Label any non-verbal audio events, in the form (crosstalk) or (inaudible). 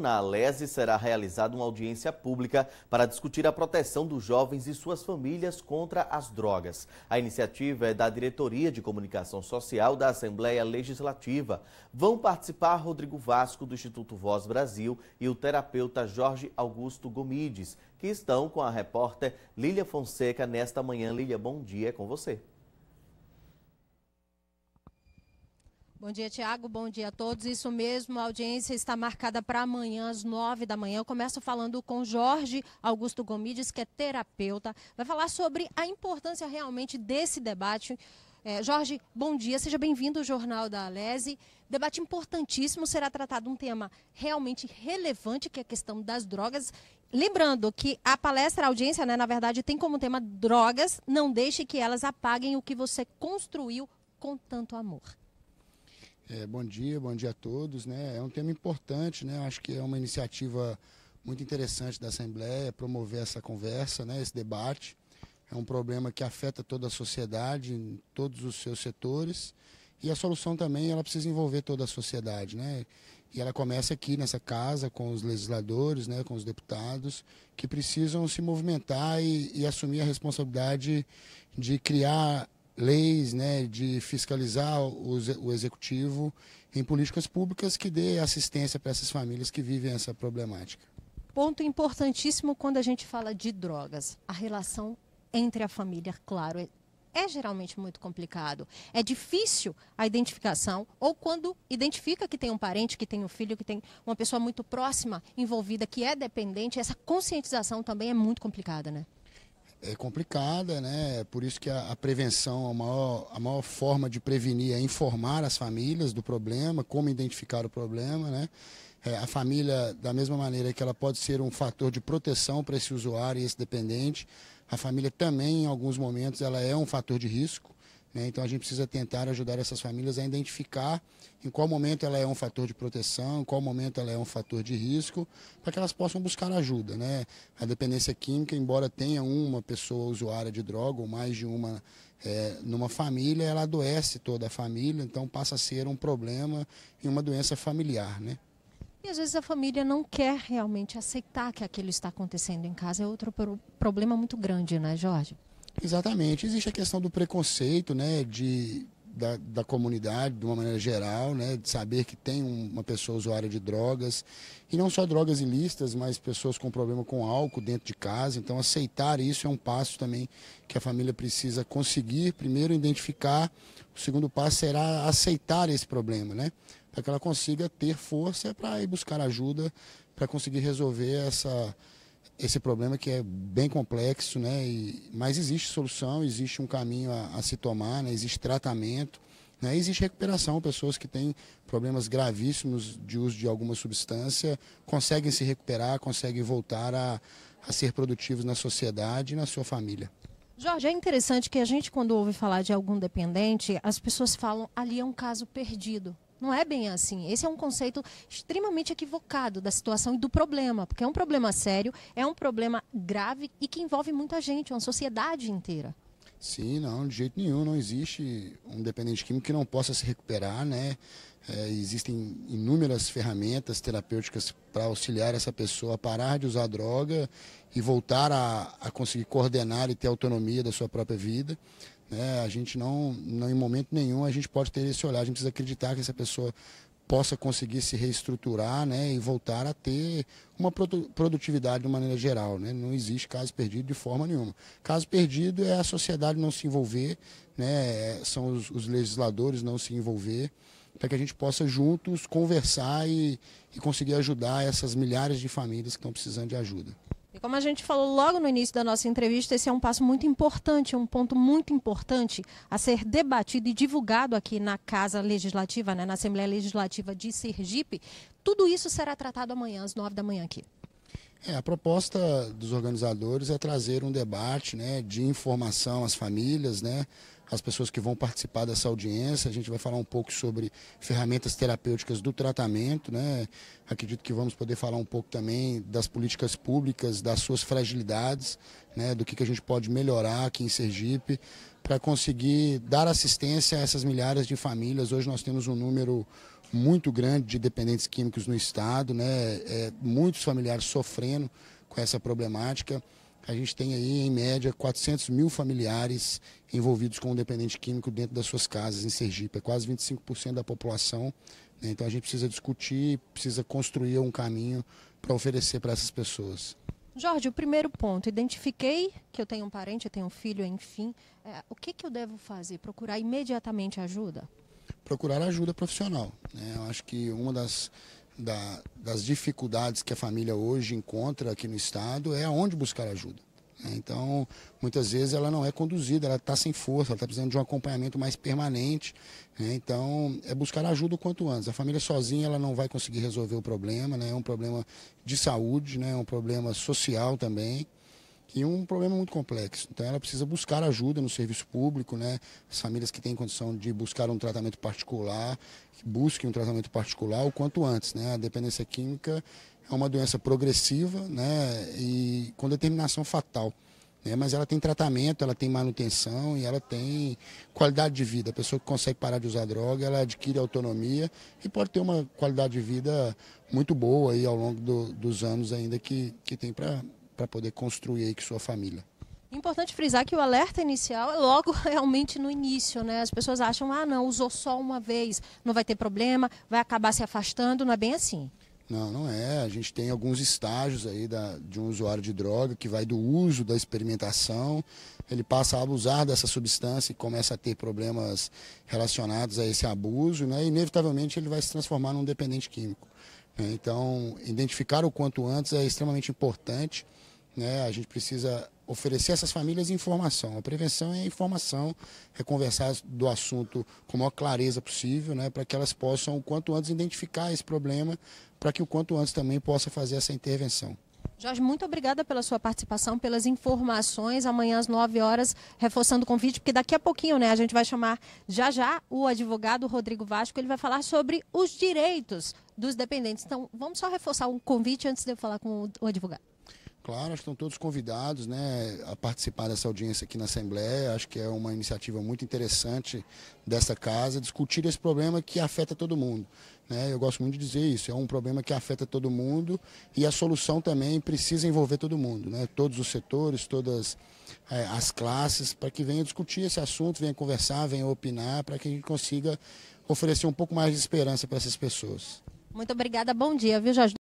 Na Alese será realizada uma audiência pública para discutir a proteção dos jovens e suas famílias contra as drogas. A iniciativa é da Diretoria de Comunicação Social da Assembleia Legislativa. Vão participar Rodrigo Vasco, do Instituto Voz Brasil, e o terapeuta Jorge Augusto Gomides, que estão com a repórter Lília Fonseca nesta manhã. Lília, bom dia, é com você. Bom dia, Tiago. Bom dia a todos. Isso mesmo, a audiência está marcada para amanhã, às nove da manhã. Eu começo falando com Jorge Augusto Gomides, que é terapeuta. Vai falar sobre a importância realmente desse debate. É, Jorge, bom dia. Seja bem-vindo ao Jornal da Alese. Debate importantíssimo. Será tratado um tema realmente relevante, que é a questão das drogas. Lembrando que a palestra, a audiência, né, na verdade, tem como tema drogas. Não deixe que elas apaguem o que você construiu com tanto amor. É, bom dia, bom dia a todos. Né? É um tema importante, né? acho que é uma iniciativa muito interessante da Assembleia promover essa conversa, né? esse debate. É um problema que afeta toda a sociedade, em todos os seus setores. E a solução também ela precisa envolver toda a sociedade. Né? E ela começa aqui nessa casa, com os legisladores, né? com os deputados, que precisam se movimentar e, e assumir a responsabilidade de criar leis, né, de fiscalizar o executivo em políticas públicas que dê assistência para essas famílias que vivem essa problemática. Ponto importantíssimo quando a gente fala de drogas, a relação entre a família, claro, é, é geralmente muito complicado. É difícil a identificação ou quando identifica que tem um parente, que tem um filho, que tem uma pessoa muito próxima envolvida que é dependente, essa conscientização também é muito complicada, né? é complicada, né? É por isso que a, a, prevenção, a maior, a maior forma de prevenir é informar as famílias do problema, como identificar o problema, né? É, a família, da mesma maneira que ela pode ser um fator de proteção para esse usuário e esse dependente, a família também, em alguns momentos, ela é um fator de risco. Né? Então a gente precisa tentar ajudar essas famílias a identificar em qual momento ela é um fator de proteção, em qual momento ela é um fator de risco, para que elas possam buscar ajuda. Né? A dependência química, embora tenha uma pessoa usuária de droga ou mais de uma é, numa família, ela adoece toda a família, então passa a ser um problema e uma doença familiar. Né? E às vezes a família não quer realmente aceitar que aquilo está acontecendo em casa, é outro problema muito grande, né, Jorge? Exatamente. Existe a questão do preconceito, né? De, da, da, comunidade, de uma maneira geral, né? de saber que tem uma pessoa usuária de drogas, e não só drogas ilícitas, mas pessoas com problema com álcool dentro de casa. Então, aceitar isso é um passo também que a família precisa conseguir. Primeiro, identificar, o segundo passo será aceitar esse problema, né? para que ela consiga ter força para ir buscar ajuda, para conseguir resolver essa esse problema que é bem complexo, né? E, mas existe solução, existe um caminho a, a se tomar, né? existe tratamento, né? existe recuperação. Pessoas que têm problemas gravíssimos de uso de alguma substância conseguem se recuperar, conseguem voltar a, a ser produtivos na sociedade e na sua família. Jorge, é interessante que a gente, quando ouve falar de algum dependente, as pessoas falam ali é um caso perdido. Não é bem assim. Esse é um conceito extremamente equivocado da situação e do problema, porque é um problema sério, é um problema grave e que envolve muita gente, uma sociedade inteira. Sim, não, de jeito nenhum. Não existe um dependente químico que não possa se recuperar, né? É, existem inúmeras ferramentas terapêuticas para auxiliar essa pessoa a parar de usar droga e voltar a, a conseguir coordenar e ter autonomia da sua própria vida. Né? A gente não, não, em momento nenhum, a gente pode ter esse olhar. A gente precisa acreditar que essa pessoa possa conseguir se reestruturar né, e voltar a ter uma produtividade de maneira geral. Né? Não existe caso perdido de forma nenhuma. Caso perdido é a sociedade não se envolver, né, é, são os, os legisladores não se envolver, para que a gente possa juntos conversar e, e conseguir ajudar essas milhares de famílias que estão precisando de ajuda. E como a gente falou logo no início da nossa entrevista, esse é um passo muito importante, um ponto muito importante a ser debatido e divulgado aqui na Casa Legislativa, né, na Assembleia Legislativa de Sergipe. Tudo isso será tratado amanhã, às nove da manhã aqui. É, a proposta dos organizadores é trazer um debate né, de informação às famílias, né? as pessoas que vão participar dessa audiência. A gente vai falar um pouco sobre ferramentas terapêuticas do tratamento, né? Acredito que vamos poder falar um pouco também das políticas públicas, das suas fragilidades, né? Do que, que a gente pode melhorar aqui em Sergipe para conseguir dar assistência a essas milhares de famílias. Hoje nós temos um número muito grande de dependentes químicos no estado, né? É, muitos familiares sofrendo com essa problemática a gente tem aí, em média, 400 mil familiares envolvidos com um dependente químico dentro das suas casas em Sergipe. É quase 25% da população. Né? Então a gente precisa discutir, precisa construir um caminho para oferecer para essas pessoas. Jorge, o primeiro ponto, identifiquei que eu tenho um parente, eu tenho um filho, enfim. É, o que, que eu devo fazer? Procurar imediatamente ajuda? Procurar ajuda profissional. Né? Eu acho que uma das da, das dificuldades que a família hoje encontra aqui no Estado é aonde buscar ajuda. Né? Então, muitas vezes ela não é conduzida, ela está sem força, ela está precisando de um acompanhamento mais permanente. Né? Então, é buscar ajuda o quanto antes. A família sozinha ela não vai conseguir resolver o problema, né? é um problema de saúde, né? é um problema social também e um problema muito complexo. Então ela precisa buscar ajuda no serviço público, né? As famílias que têm condição de buscar um tratamento particular, busquem um tratamento particular o quanto antes, né? A dependência química é uma doença progressiva, né? E com determinação fatal. Né? Mas ela tem tratamento, ela tem manutenção e ela tem qualidade de vida. A pessoa que consegue parar de usar droga, ela adquire autonomia e pode ter uma qualidade de vida muito boa aí ao longo do, dos anos ainda que, que tem para para poder construir aí com sua família. Importante frisar que o alerta inicial é logo (laughs) realmente no início, né? As pessoas acham, ah, não, usou só uma vez, não vai ter problema, vai acabar se afastando, não é bem assim. Não, não é. A gente tem alguns estágios aí da, de um usuário de droga que vai do uso, da experimentação, ele passa a abusar dessa substância e começa a ter problemas relacionados a esse abuso, né? E inevitavelmente ele vai se transformar num dependente químico. Né? Então, identificar o quanto antes é extremamente importante. Né? A gente precisa oferecer a essas famílias informação. A prevenção é informação, é conversar do assunto com a maior clareza possível, né? para que elas possam, o quanto antes, identificar esse problema, para que o quanto antes também possa fazer essa intervenção. Jorge, muito obrigada pela sua participação, pelas informações. Amanhã às 9 horas, reforçando o convite, porque daqui a pouquinho, né, a gente vai chamar já já o advogado Rodrigo Vasco, ele vai falar sobre os direitos dos dependentes. Então, vamos só reforçar um convite antes de eu falar com o advogado. Claro, estão todos convidados né, a participar dessa audiência aqui na Assembleia. Acho que é uma iniciativa muito interessante dessa casa, discutir esse problema que afeta todo mundo. Né? Eu gosto muito de dizer isso, é um problema que afeta todo mundo e a solução também precisa envolver todo mundo, né? todos os setores, todas é, as classes, para que venha discutir esse assunto, venha conversar, venha opinar, para que a gente consiga oferecer um pouco mais de esperança para essas pessoas. Muito obrigada, bom dia, viu, Jorge?